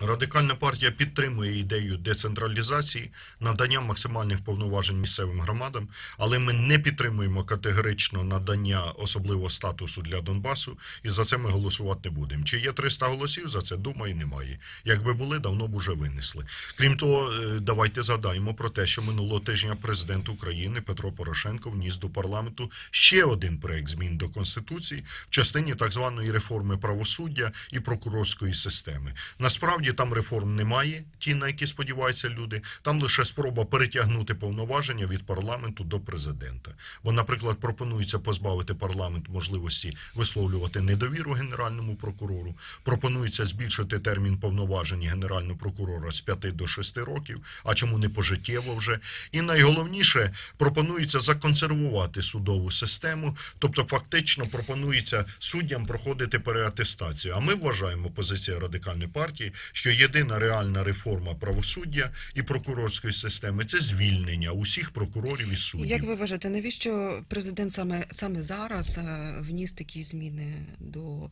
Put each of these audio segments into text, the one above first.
Радикальна партія підтримує ідею децентралізації, надання максимальних повноважень місцевим громадам, але ми не підтримуємо категорично надання особливого статусу для Донбасу, і за це ми голосувати не будемо. Чи є 300 голосів за це? Думаю, немає. Якби були, давно б уже винесли. Крім того, е, давайте згадаємо про те, що минулого тижня президент України Петро Порошенко вніс до парламенту ще один проект змін до конституції в частині так званої реформи правосуддя і прокурорської системи. Насправді. Насправді там реформ немає, ті, на які сподіваються люди. Там лише спроба перетягнути повноваження від парламенту до президента. Бо, наприклад, пропонується позбавити парламент можливості висловлювати недовіру генеральному прокурору. Пропонується збільшити термін повноважень генерального прокурора з 5 до 6 років. А чому не пожиттєво вже? І найголовніше пропонується законсервувати судову систему, тобто фактично пропонується суддям проходити переатестацію. А ми вважаємо позиція радикальної партії що єдина реальна реформа правосуддя і прокурорської системи це звільнення усіх прокурорів і суддів. Як ви вважаєте, навіщо президент саме саме зараз е, вніс такі зміни до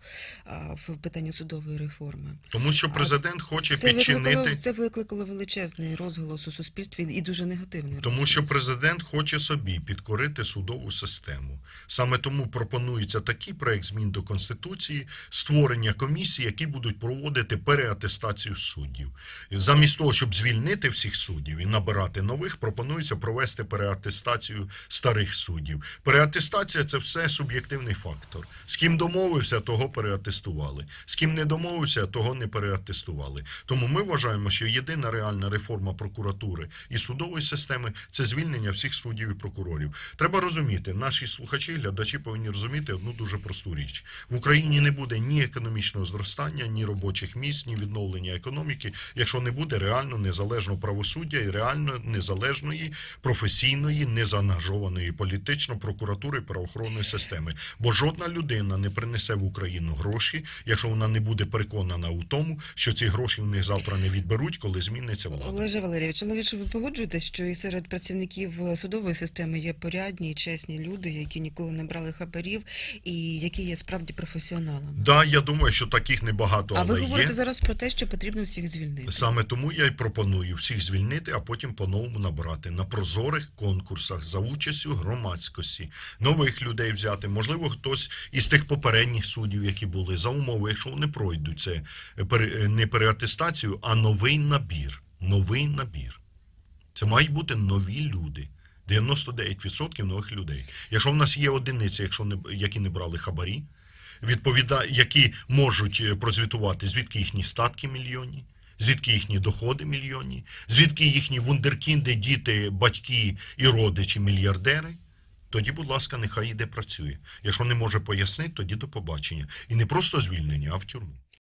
е, в питання судової реформи? Тому що президент хоче це підчинити викликало, це викликало величезний розголос у суспільстві і дуже негативний розголос. тому, що президент хоче собі підкорити судову систему. Саме тому пропонується такий проект змін до конституції створення комісій, які будуть проводити переатестацію ротацію суддів. Замість того, щоб звільнити всіх суддів і набирати нових, пропонується провести переатестацію старих суддів. Переатестація це все суб'єктивний фактор. З ким домовився, того переатестували. З ким не домовився, того не переатестували. Тому ми вважаємо, що єдина реальна реформа прокуратури і судової системи це звільнення всіх суддів і прокурорів. Треба розуміти, наші слухачі, глядачі повинні розуміти одну дуже просту річ: в Україні не буде ні економічного зростання, ні робочих місць, ні відновлення відновлення економіки, якщо не буде реально незалежного правосуддя і реально незалежної професійної, незаангажованої політично прокуратури правоохоронної системи. Бо жодна людина не принесе в Україну гроші, якщо вона не буде переконана у тому, що ці гроші в них завтра не відберуть, коли зміниться влада. Олеже Валерійович, але ви погоджуєтесь, що і серед працівників судової системи є порядні і чесні люди, які ніколи не брали хабарів, і які є справді професіоналами. Да, я думаю, що таких небагато. А але ви говорите є. зараз про те, що потрібно всіх звільнити. Саме тому я й пропоную всіх звільнити, а потім по-новому набрати на прозорих конкурсах за участю громадськості, нових людей взяти. Можливо, хтось із тих попередніх суддів, які були за умови, якщо вони пройдуть це е, е, не переатестацію, а новий набір. Новий набір. Це мають бути нові люди. 99% нових людей. Якщо в нас є одиниці, якщо не які не брали хабарі відповіда... які можуть е, прозвітувати, звідки їхні статки мільйонні, звідки їхні доходи мільйонні, звідки їхні вундеркінди, діти, батьки і родичі, мільярдери. Тоді, будь ласка, нехай іде працює. Якщо не може пояснити, тоді до побачення. І не просто звільнення, а в тюрму.